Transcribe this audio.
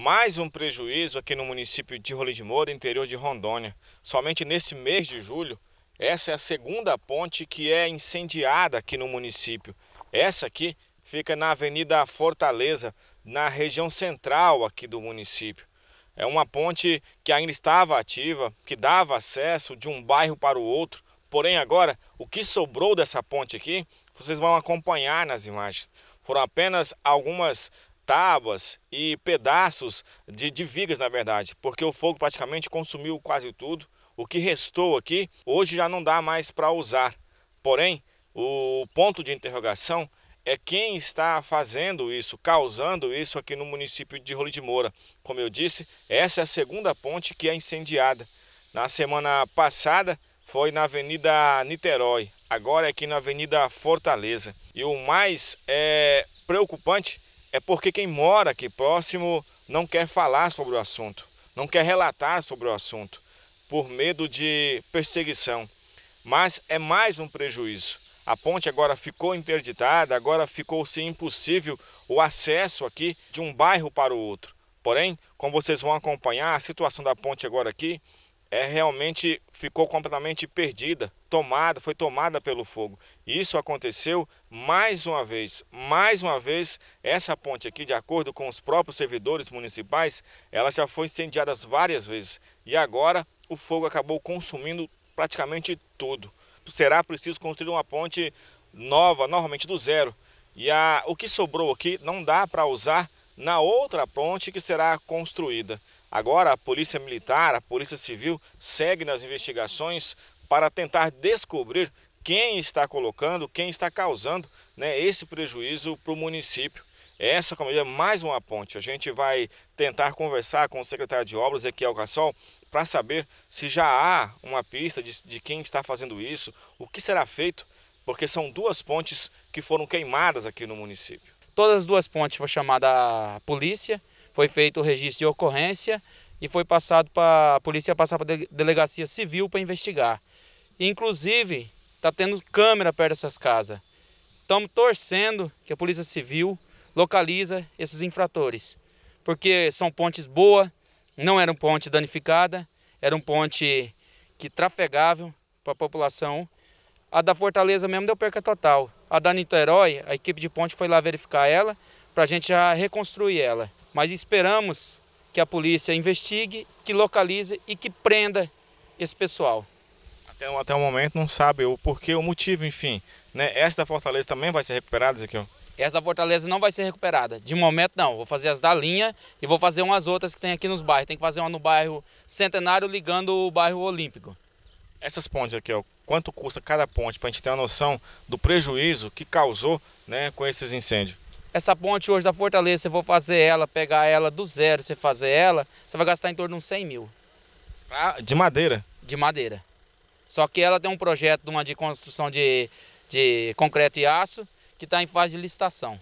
mais um prejuízo aqui no município de Rolim de Moura, interior de Rondônia. Somente nesse mês de julho, essa é a segunda ponte que é incendiada aqui no município. Essa aqui fica na Avenida Fortaleza, na região central aqui do município. É uma ponte que ainda estava ativa, que dava acesso de um bairro para o outro. Porém, agora, o que sobrou dessa ponte aqui, vocês vão acompanhar nas imagens. Foram apenas algumas tábuas e pedaços de, de vigas, na verdade, porque o fogo praticamente consumiu quase tudo. O que restou aqui hoje já não dá mais para usar. Porém, o ponto de interrogação é quem está fazendo isso, causando isso aqui no município de Rolo de Moura. Como eu disse, essa é a segunda ponte que é incendiada. Na semana passada foi na Avenida Niterói, agora é aqui na Avenida Fortaleza. E o mais é, preocupante é porque quem mora aqui próximo não quer falar sobre o assunto, não quer relatar sobre o assunto, por medo de perseguição. Mas é mais um prejuízo. A ponte agora ficou interditada, agora ficou-se impossível o acesso aqui de um bairro para o outro. Porém, como vocês vão acompanhar, a situação da ponte agora aqui é, realmente ficou completamente perdida, tomada, foi tomada pelo fogo. Isso aconteceu mais uma vez, mais uma vez, essa ponte aqui, de acordo com os próprios servidores municipais, ela já foi incendiada várias vezes e agora o fogo acabou consumindo praticamente tudo. Será preciso construir uma ponte nova, novamente do zero. E a, o que sobrou aqui não dá para usar na outra ponte que será construída. Agora, a Polícia Militar, a Polícia Civil segue nas investigações para tentar descobrir quem está colocando, quem está causando né, esse prejuízo para o município. Essa, como é mais uma ponte. A gente vai tentar conversar com o secretário de obras, Ezequiel Cassol, para saber se já há uma pista de, de quem está fazendo isso, o que será feito, porque são duas pontes que foram queimadas aqui no município. Todas as duas pontes foi chamada a polícia, foi feito o registro de ocorrência e foi passado para a polícia passar para a delegacia civil para investigar. Inclusive, está tendo câmera perto dessas casas. Estamos torcendo que a polícia civil localiza esses infratores, porque são pontes boas, não era um ponte danificada, era um ponte que trafegável para a população. A da Fortaleza mesmo deu perca total. A da Niterói, a equipe de ponte foi lá verificar ela para a gente já reconstruir ela. Mas esperamos que a polícia investigue, que localize e que prenda esse pessoal. Até, até o momento não sabe o porquê, o motivo, enfim. Né? Essa Fortaleza também vai ser recuperada, Ezequiel? Essa Fortaleza não vai ser recuperada. De momento, não. Vou fazer as da linha e vou fazer umas outras que tem aqui nos bairros. Tem que fazer uma no bairro Centenário ligando o bairro Olímpico. Essas pontes aqui, ó, quanto custa cada ponte para a gente ter uma noção do prejuízo que causou né, com esses incêndios? Essa ponte hoje da Fortaleza, você vou for fazer ela, pegar ela do zero, você fazer ela, você vai gastar em torno de uns 100 mil. Ah, de madeira? De madeira. Só que ela tem um projeto de uma de construção de, de concreto e aço que está em fase de licitação.